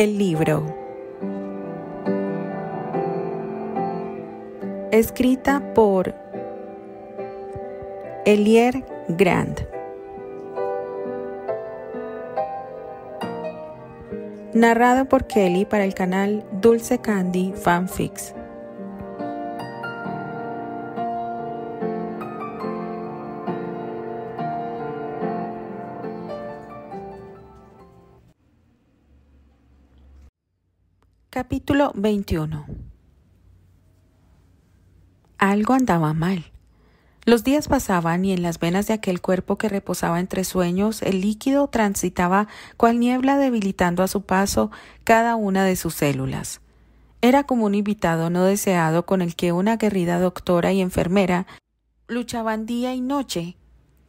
El libro. Escrita por Elier Grand. Narrado por Kelly para el canal Dulce Candy Fanfics. Capítulo 21 Algo andaba mal. Los días pasaban y en las venas de aquel cuerpo que reposaba entre sueños el líquido transitaba cual niebla debilitando a su paso cada una de sus células. Era como un invitado no deseado con el que una aguerrida doctora y enfermera luchaban día y noche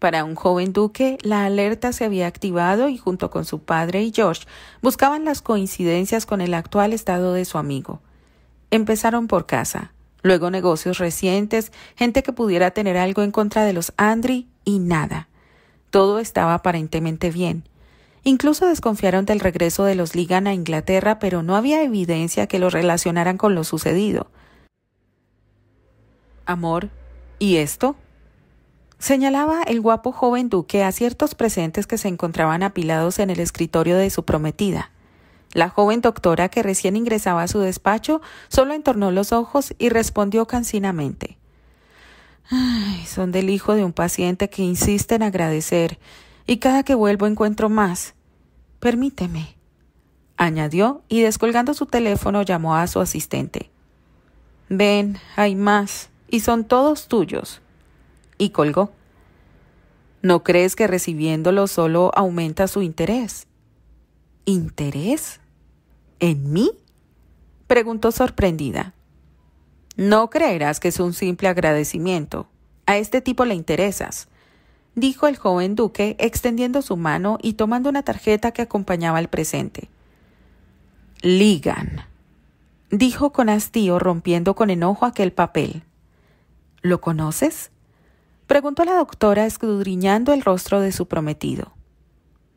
para un joven duque, la alerta se había activado y junto con su padre y George buscaban las coincidencias con el actual estado de su amigo. Empezaron por casa, luego negocios recientes, gente que pudiera tener algo en contra de los Andri y nada. Todo estaba aparentemente bien. Incluso desconfiaron del regreso de los Ligan a Inglaterra, pero no había evidencia que lo relacionaran con lo sucedido. Amor, ¿y esto? Señalaba el guapo joven duque a ciertos presentes que se encontraban apilados en el escritorio de su prometida. La joven doctora que recién ingresaba a su despacho solo entornó los ojos y respondió cansinamente. Ay, son del hijo de un paciente que insiste en agradecer, y cada que vuelvo encuentro más. Permíteme, añadió, y descolgando su teléfono llamó a su asistente. Ven, hay más, y son todos tuyos y colgó. ¿No crees que recibiéndolo solo aumenta su interés? ¿Interés? ¿En mí? preguntó sorprendida. No creerás que es un simple agradecimiento. A este tipo le interesas, dijo el joven duque, extendiendo su mano y tomando una tarjeta que acompañaba el presente. Ligan, dijo con hastío, rompiendo con enojo aquel papel. ¿Lo conoces? Preguntó la doctora escudriñando el rostro de su prometido.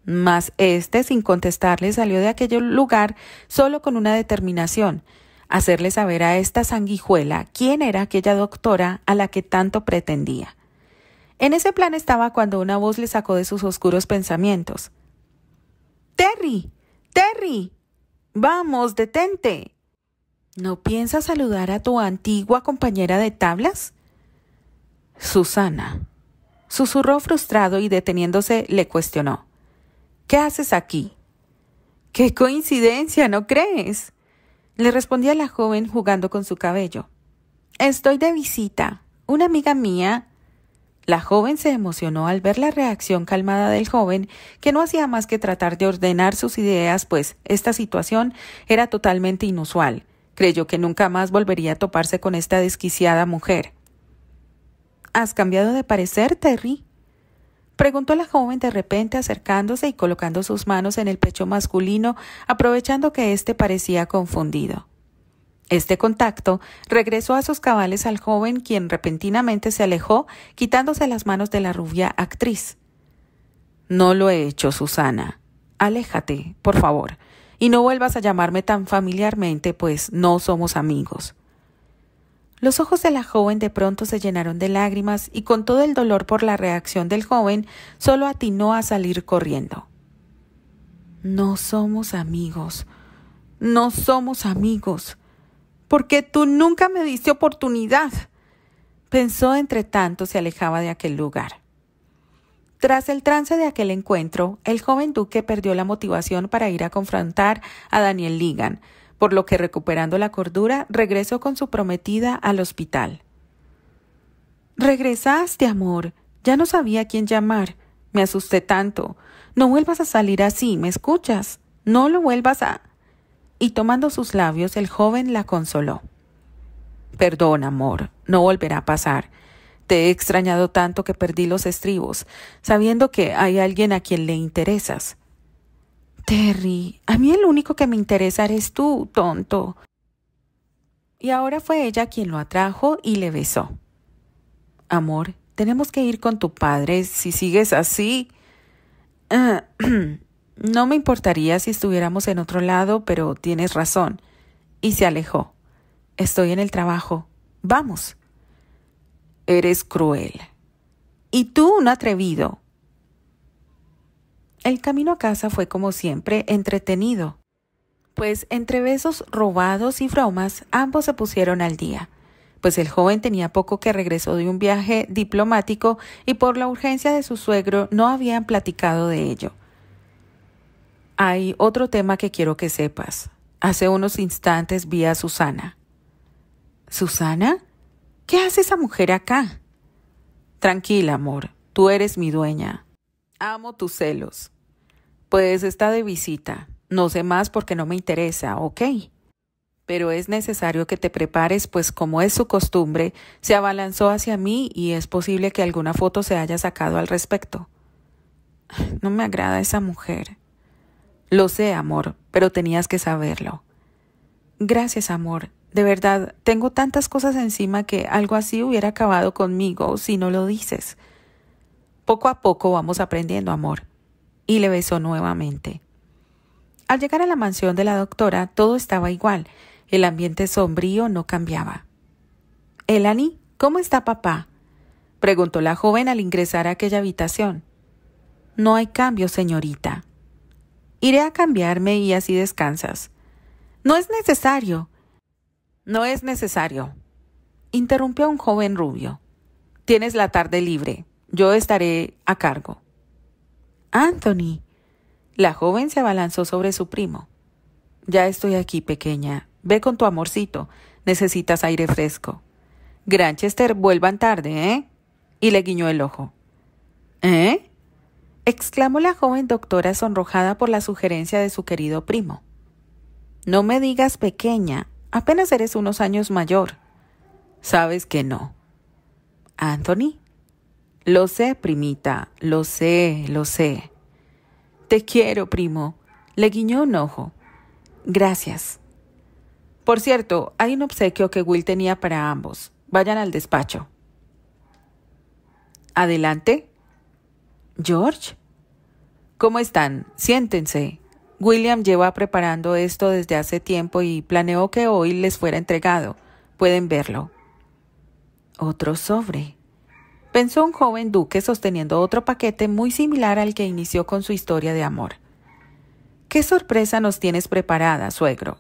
Mas éste, sin contestarle, salió de aquel lugar solo con una determinación, hacerle saber a esta sanguijuela quién era aquella doctora a la que tanto pretendía. En ese plan estaba cuando una voz le sacó de sus oscuros pensamientos. Terry. Terry. Vamos, detente. ¿No piensas saludar a tu antigua compañera de tablas? Susana. Susurró frustrado y deteniéndose le cuestionó. ¿Qué haces aquí? ¡Qué coincidencia, ¿no crees? Le respondía la joven jugando con su cabello. Estoy de visita. Una amiga mía. La joven se emocionó al ver la reacción calmada del joven, que no hacía más que tratar de ordenar sus ideas, pues esta situación era totalmente inusual. Creyó que nunca más volvería a toparse con esta desquiciada mujer. ¿Has cambiado de parecer, Terry? Preguntó la joven de repente acercándose y colocando sus manos en el pecho masculino, aprovechando que éste parecía confundido. Este contacto regresó a sus cabales al joven, quien repentinamente se alejó, quitándose las manos de la rubia actriz. No lo he hecho, Susana. Aléjate, por favor, y no vuelvas a llamarme tan familiarmente, pues no somos amigos. Los ojos de la joven de pronto se llenaron de lágrimas y con todo el dolor por la reacción del joven, solo atinó a salir corriendo. No somos amigos. No somos amigos. Porque tú nunca me diste oportunidad. Pensó entre tanto se alejaba de aquel lugar. Tras el trance de aquel encuentro, el joven duque perdió la motivación para ir a confrontar a Daniel Ligan, por lo que recuperando la cordura regresó con su prometida al hospital. Regresaste, amor. Ya no sabía a quién llamar. Me asusté tanto. No vuelvas a salir así, ¿me escuchas? No lo vuelvas a. Y tomando sus labios, el joven la consoló. Perdón, amor, no volverá a pasar. Te he extrañado tanto que perdí los estribos, sabiendo que hay alguien a quien le interesas. Terry, a mí el único que me interesa eres tú, tonto. Y ahora fue ella quien lo atrajo y le besó. Amor, tenemos que ir con tu padre si sigues así. Ah, no me importaría si estuviéramos en otro lado, pero tienes razón. Y se alejó. Estoy en el trabajo. Vamos. Eres cruel. Y tú un atrevido. El camino a casa fue como siempre entretenido, pues entre besos robados y bromas ambos se pusieron al día, pues el joven tenía poco que regresó de un viaje diplomático y por la urgencia de su suegro no habían platicado de ello. Hay otro tema que quiero que sepas. Hace unos instantes vi a Susana. ¿Susana? ¿Qué hace esa mujer acá? Tranquila, amor, tú eres mi dueña. Amo tus celos. Pues está de visita. No sé más porque no me interesa, ¿ok? Pero es necesario que te prepares, pues como es su costumbre, se abalanzó hacia mí y es posible que alguna foto se haya sacado al respecto. No me agrada esa mujer. Lo sé, amor, pero tenías que saberlo. Gracias, amor. De verdad, tengo tantas cosas encima que algo así hubiera acabado conmigo si no lo dices. Poco a poco vamos aprendiendo, amor y le besó nuevamente. Al llegar a la mansión de la doctora, todo estaba igual. El ambiente sombrío no cambiaba. Elani, ¿cómo está papá? preguntó la joven al ingresar a aquella habitación. No hay cambio, señorita. Iré a cambiarme y así descansas. No es necesario. No es necesario. Interrumpió un joven rubio. Tienes la tarde libre. Yo estaré a cargo. Anthony. La joven se abalanzó sobre su primo. Ya estoy aquí, pequeña. Ve con tu amorcito. Necesitas aire fresco. Granchester, vuelvan tarde, ¿eh? Y le guiñó el ojo. ¿Eh? exclamó la joven doctora sonrojada por la sugerencia de su querido primo. No me digas pequeña, apenas eres unos años mayor. Sabes que no. Anthony, lo sé, primita, lo sé, lo sé. Te quiero, primo. Le guiñó un ojo. Gracias. Por cierto, hay un obsequio que Will tenía para ambos. Vayan al despacho. Adelante. George. ¿Cómo están? Siéntense. William lleva preparando esto desde hace tiempo y planeó que hoy les fuera entregado. Pueden verlo. Otro sobre pensó un joven duque sosteniendo otro paquete muy similar al que inició con su historia de amor. ¿Qué sorpresa nos tienes preparada, suegro?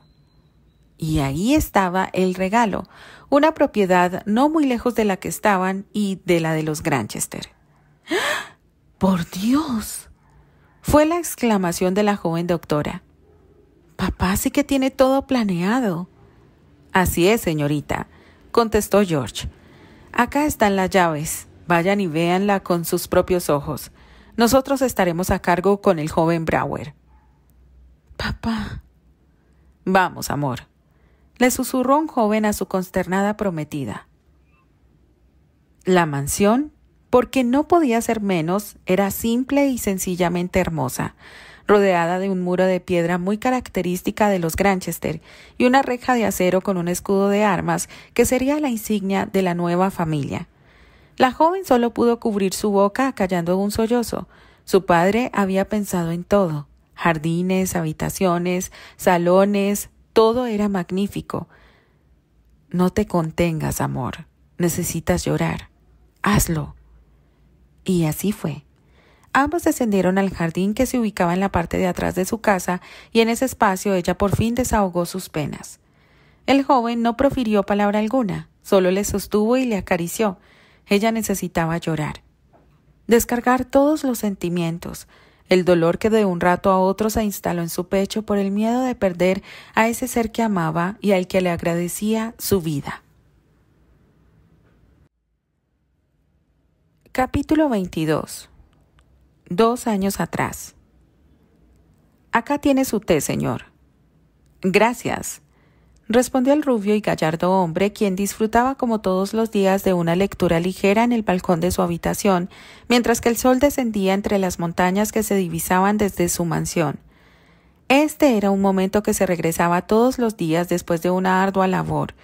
Y ahí estaba el regalo, una propiedad no muy lejos de la que estaban y de la de los Granchester. ¡Por Dios! Fue la exclamación de la joven doctora. Papá sí que tiene todo planeado. Así es, señorita, contestó George. Acá están las llaves. Vayan y véanla con sus propios ojos. Nosotros estaremos a cargo con el joven Brower. Papá. Vamos, amor. Le susurró un joven a su consternada prometida. La mansión, porque no podía ser menos, era simple y sencillamente hermosa, rodeada de un muro de piedra muy característica de los Granchester y una reja de acero con un escudo de armas que sería la insignia de la nueva familia. La joven solo pudo cubrir su boca callando un sollozo. Su padre había pensado en todo. Jardines, habitaciones, salones, todo era magnífico. No te contengas, amor. Necesitas llorar. Hazlo. Y así fue. Ambos descendieron al jardín que se ubicaba en la parte de atrás de su casa y en ese espacio ella por fin desahogó sus penas. El joven no profirió palabra alguna, solo le sostuvo y le acarició, ella necesitaba llorar, descargar todos los sentimientos, el dolor que de un rato a otro se instaló en su pecho por el miedo de perder a ese ser que amaba y al que le agradecía su vida. Capítulo 22 Dos años atrás. Acá tiene su té, señor. Gracias, respondió el rubio y gallardo hombre, quien disfrutaba como todos los días de una lectura ligera en el balcón de su habitación, mientras que el sol descendía entre las montañas que se divisaban desde su mansión. Este era un momento que se regresaba todos los días después de una ardua labor.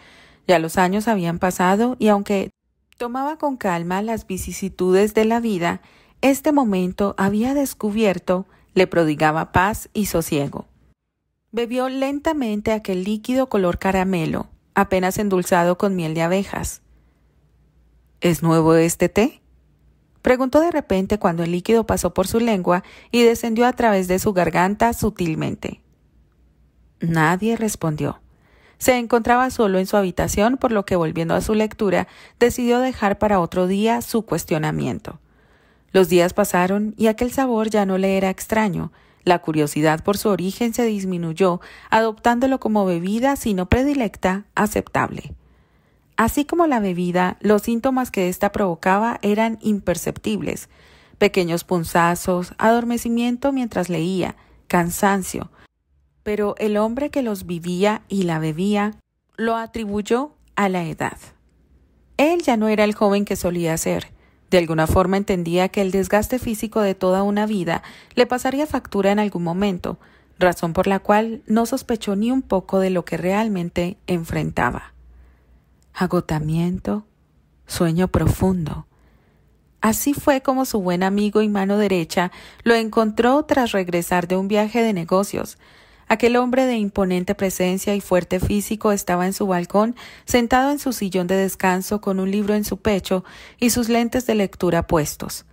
Ya los años habían pasado y aunque tomaba con calma las vicisitudes de la vida, este momento había descubierto le prodigaba paz y sosiego. Bebió lentamente aquel líquido color caramelo, apenas endulzado con miel de abejas. ¿Es nuevo este té? Preguntó de repente cuando el líquido pasó por su lengua y descendió a través de su garganta sutilmente. Nadie respondió. Se encontraba solo en su habitación, por lo que volviendo a su lectura, decidió dejar para otro día su cuestionamiento. Los días pasaron y aquel sabor ya no le era extraño, la curiosidad por su origen se disminuyó, adoptándolo como bebida, sino predilecta, aceptable. Así como la bebida, los síntomas que ésta provocaba eran imperceptibles. Pequeños punzazos, adormecimiento mientras leía, cansancio. Pero el hombre que los vivía y la bebía lo atribuyó a la edad. Él ya no era el joven que solía ser de alguna forma entendía que el desgaste físico de toda una vida le pasaría factura en algún momento, razón por la cual no sospechó ni un poco de lo que realmente enfrentaba. Agotamiento, sueño profundo. Así fue como su buen amigo y mano derecha lo encontró tras regresar de un viaje de negocios, Aquel hombre de imponente presencia y fuerte físico estaba en su balcón, sentado en su sillón de descanso con un libro en su pecho y sus lentes de lectura puestos.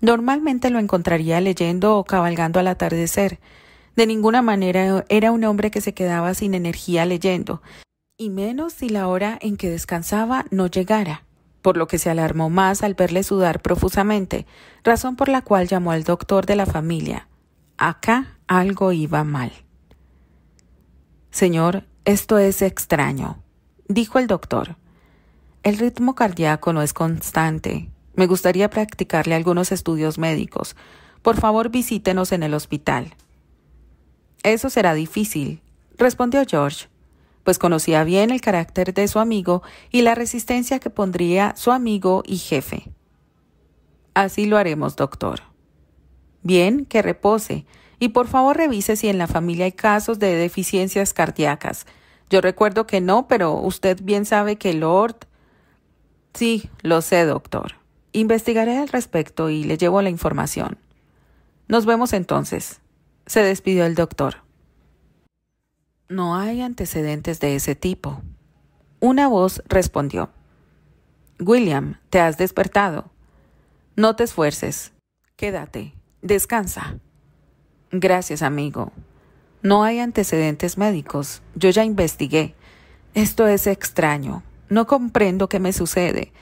Normalmente lo encontraría leyendo o cabalgando al atardecer. De ninguna manera era un hombre que se quedaba sin energía leyendo, y menos si la hora en que descansaba no llegara, por lo que se alarmó más al verle sudar profusamente, razón por la cual llamó al doctor de la familia. Acá algo iba mal. Señor, esto es extraño, dijo el doctor. El ritmo cardíaco no es constante. Me gustaría practicarle algunos estudios médicos. Por favor, visítenos en el hospital. Eso será difícil, respondió George, pues conocía bien el carácter de su amigo y la resistencia que pondría su amigo y jefe. Así lo haremos, doctor. Bien, que repose y por favor revise si en la familia hay casos de deficiencias cardíacas. Yo recuerdo que no, pero usted bien sabe que Lord... Sí, lo sé, doctor. Investigaré al respecto y le llevo la información. Nos vemos entonces. Se despidió el doctor. No hay antecedentes de ese tipo. Una voz respondió. William, te has despertado. No te esfuerces. Quédate. Descansa. Gracias, amigo. No hay antecedentes médicos. Yo ya investigué. Esto es extraño. No comprendo qué me sucede.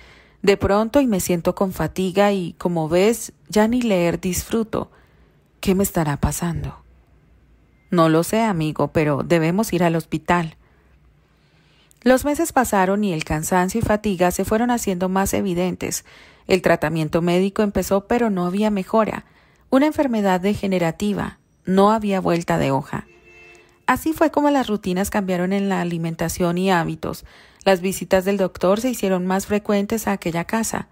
De pronto y me siento con fatiga y, como ves, ya ni leer disfruto. ¿Qué me estará pasando? No lo sé, amigo, pero debemos ir al hospital. Los meses pasaron y el cansancio y fatiga se fueron haciendo más evidentes. El tratamiento médico empezó, pero no había mejora una enfermedad degenerativa, no había vuelta de hoja. Así fue como las rutinas cambiaron en la alimentación y hábitos. Las visitas del doctor se hicieron más frecuentes a aquella casa.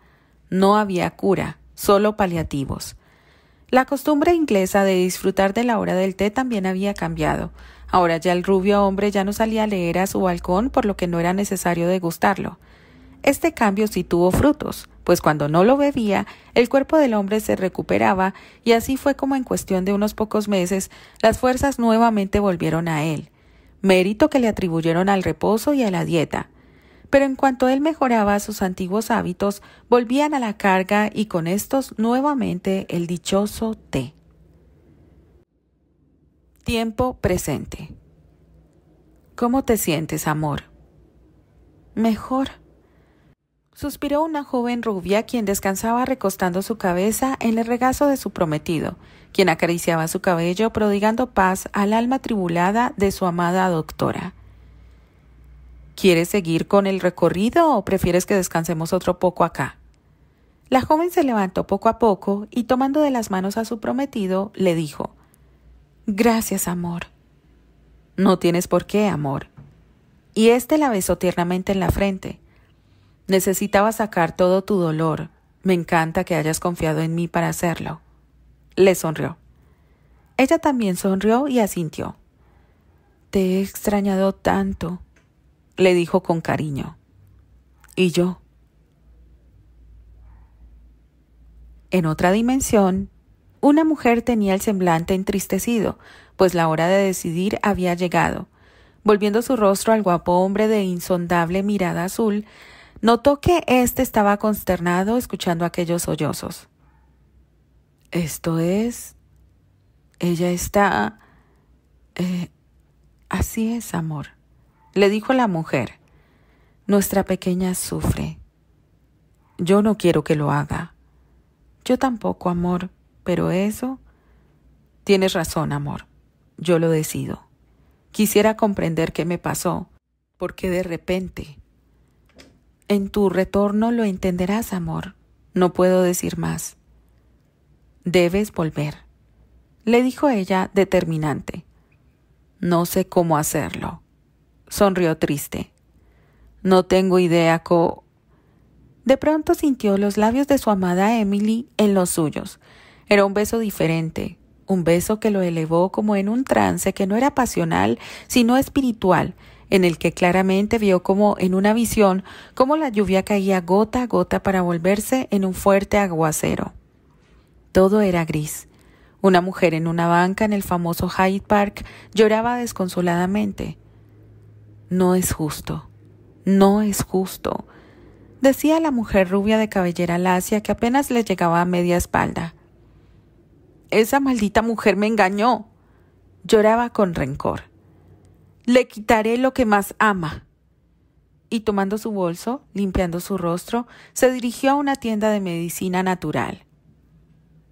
No había cura, solo paliativos. La costumbre inglesa de disfrutar de la hora del té también había cambiado. Ahora ya el rubio hombre ya no salía a leer a su balcón por lo que no era necesario degustarlo. Este cambio sí tuvo frutos pues cuando no lo bebía, el cuerpo del hombre se recuperaba y así fue como en cuestión de unos pocos meses las fuerzas nuevamente volvieron a él, mérito que le atribuyeron al reposo y a la dieta. Pero en cuanto él mejoraba sus antiguos hábitos, volvían a la carga y con estos nuevamente el dichoso té. Tiempo presente. ¿Cómo te sientes, amor? Mejor. Suspiró una joven rubia quien descansaba recostando su cabeza en el regazo de su prometido, quien acariciaba su cabello prodigando paz al alma tribulada de su amada doctora. ¿Quieres seguir con el recorrido o prefieres que descansemos otro poco acá? La joven se levantó poco a poco y tomando de las manos a su prometido, le dijo Gracias, amor. No tienes por qué, amor. Y éste la besó tiernamente en la frente. Necesitaba sacar todo tu dolor. Me encanta que hayas confiado en mí para hacerlo. Le sonrió. Ella también sonrió y asintió. Te he extrañado tanto, le dijo con cariño. ¿Y yo? En otra dimensión, una mujer tenía el semblante entristecido, pues la hora de decidir había llegado. Volviendo su rostro al guapo hombre de insondable mirada azul, Notó que éste estaba consternado escuchando aquellos sollozos. Esto es... Ella está... Eh, así es, amor, le dijo la mujer. Nuestra pequeña sufre. Yo no quiero que lo haga. Yo tampoco, amor, pero eso... Tienes razón, amor. Yo lo decido. Quisiera comprender qué me pasó, porque de repente en tu retorno lo entenderás, amor. No puedo decir más. Debes volver, le dijo ella determinante. No sé cómo hacerlo. Sonrió triste. No tengo idea co. De pronto sintió los labios de su amada Emily en los suyos. Era un beso diferente, un beso que lo elevó como en un trance que no era pasional, sino espiritual, en el que claramente vio como en una visión como la lluvia caía gota a gota para volverse en un fuerte aguacero. Todo era gris. Una mujer en una banca en el famoso Hyde Park lloraba desconsoladamente. No es justo. No es justo. Decía la mujer rubia de cabellera lacia que apenas le llegaba a media espalda. Esa maldita mujer me engañó. Lloraba con rencor le quitaré lo que más ama. Y tomando su bolso, limpiando su rostro, se dirigió a una tienda de medicina natural.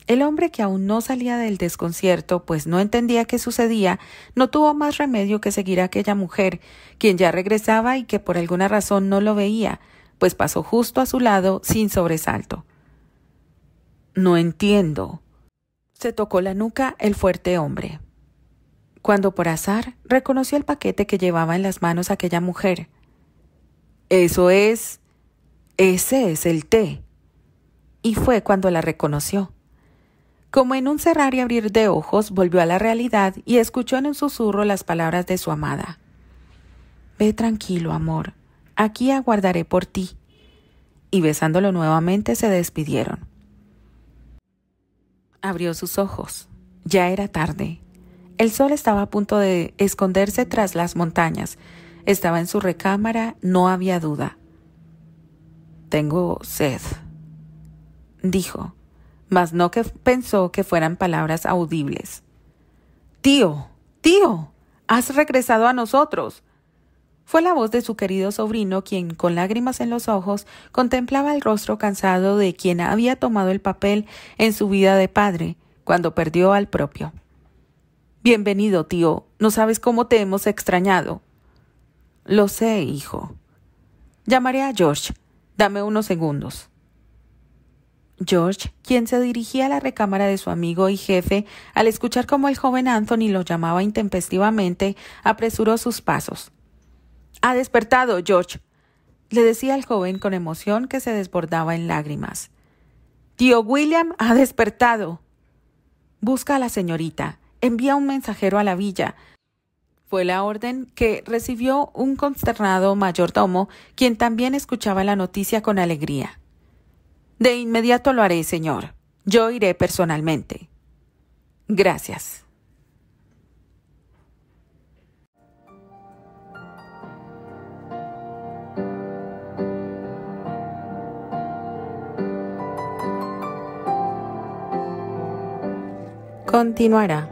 El hombre que aún no salía del desconcierto, pues no entendía qué sucedía, no tuvo más remedio que seguir a aquella mujer, quien ya regresaba y que por alguna razón no lo veía, pues pasó justo a su lado sin sobresalto. No entiendo. Se tocó la nuca el fuerte hombre cuando por azar reconoció el paquete que llevaba en las manos aquella mujer. Eso es... Ese es el té. Y fue cuando la reconoció. Como en un cerrar y abrir de ojos, volvió a la realidad y escuchó en un susurro las palabras de su amada. Ve tranquilo, amor. Aquí aguardaré por ti. Y besándolo nuevamente se despidieron. Abrió sus ojos. Ya era tarde. El sol estaba a punto de esconderse tras las montañas. Estaba en su recámara, no había duda. Tengo sed, dijo, mas no que pensó que fueran palabras audibles. Tío, tío, has regresado a nosotros. Fue la voz de su querido sobrino quien, con lágrimas en los ojos, contemplaba el rostro cansado de quien había tomado el papel en su vida de padre, cuando perdió al propio. Bienvenido, tío. No sabes cómo te hemos extrañado. Lo sé, hijo. Llamaré a George. Dame unos segundos. George, quien se dirigía a la recámara de su amigo y jefe, al escuchar cómo el joven Anthony lo llamaba intempestivamente, apresuró sus pasos. Ha despertado, George, le decía el joven con emoción que se desbordaba en lágrimas. Tío William ha despertado. Busca a la señorita, envía un mensajero a la villa. Fue la orden que recibió un consternado mayordomo, quien también escuchaba la noticia con alegría. De inmediato lo haré, señor. Yo iré personalmente. Gracias. Continuará.